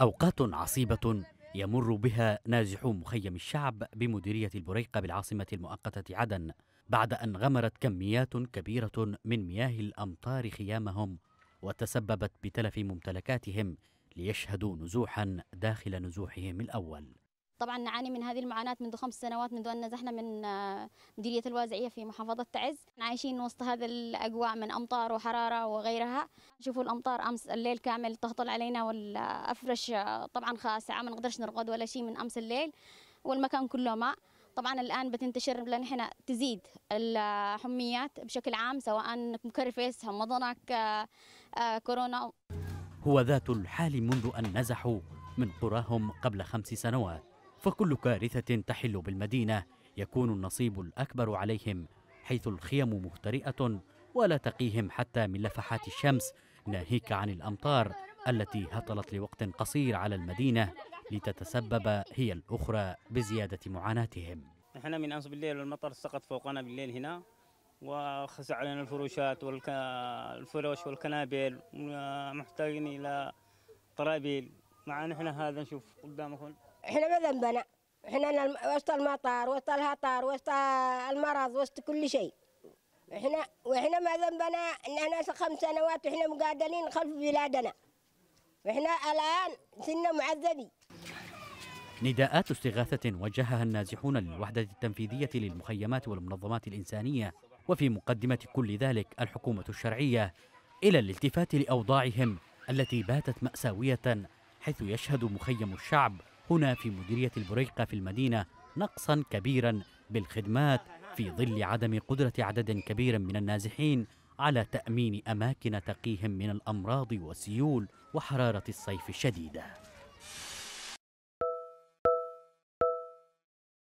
أوقات عصيبة يمر بها نازحو مخيم الشعب بمديرية البريقة بالعاصمة المؤقتة عدن بعد أن غمرت كميات كبيرة من مياه الأمطار خيامهم وتسببت بتلف ممتلكاتهم ليشهدوا نزوحا داخل نزوحهم الأول طبعا نعاني من هذه المعاناة منذ خمس سنوات منذ أن نزحنا من آه، مديرية الوازعية في محافظة تعز عايشين وسط هذا الأجواء من أمطار وحرارة وغيرها شوفوا الأمطار أمس الليل كامل تهطل علينا والأفرش آه، طبعا خاسعة ما نقدرش نرقد ولا شيء من أمس الليل والمكان كله ماء طبعا الان بتنتشر لان احنا تزيد الحميات بشكل عام سواء مكرفس حمضنك آه، كورونا هو ذات الحال منذ ان نزحوا من قراهم قبل خمس سنوات فكل كارثة تحل بالمدينة يكون النصيب الأكبر عليهم حيث الخيم مهترئة ولا تقيهم حتى من لفحات الشمس ناهيك عن الأمطار التي هطلت لوقت قصير على المدينة لتتسبب هي الأخرى بزيادة معاناتهم نحن من أمس بالليل والمطر سقط فوقنا بالليل هنا وخسع علينا الفروشات والفروش والكنابل ومحتاجين إلى طرابيل مع نحن هذا نشوف قدامكم احنا ما ذنبنا احنا وسط المطار وسط الهطار وسط المرض وسط كل شيء احنا واحنا ما ذنبنا ان احنا خمس سنوات واحنا مقادلين خلف بلادنا احنا الان سنة معذبين نداءات استغاثة وجهها النازحون للوحدة التنفيذية للمخيمات والمنظمات الإنسانية وفي مقدمة كل ذلك الحكومة الشرعية إلى الالتفات لأوضاعهم التي باتت مأساوية حيث يشهد مخيم الشعب هنا في مديرية البريقة في المدينة نقصا كبيرا بالخدمات في ظل عدم قدرة عدد كبير من النازحين على تأمين أماكن تقيهم من الأمراض والسيول وحرارة الصيف الشديدة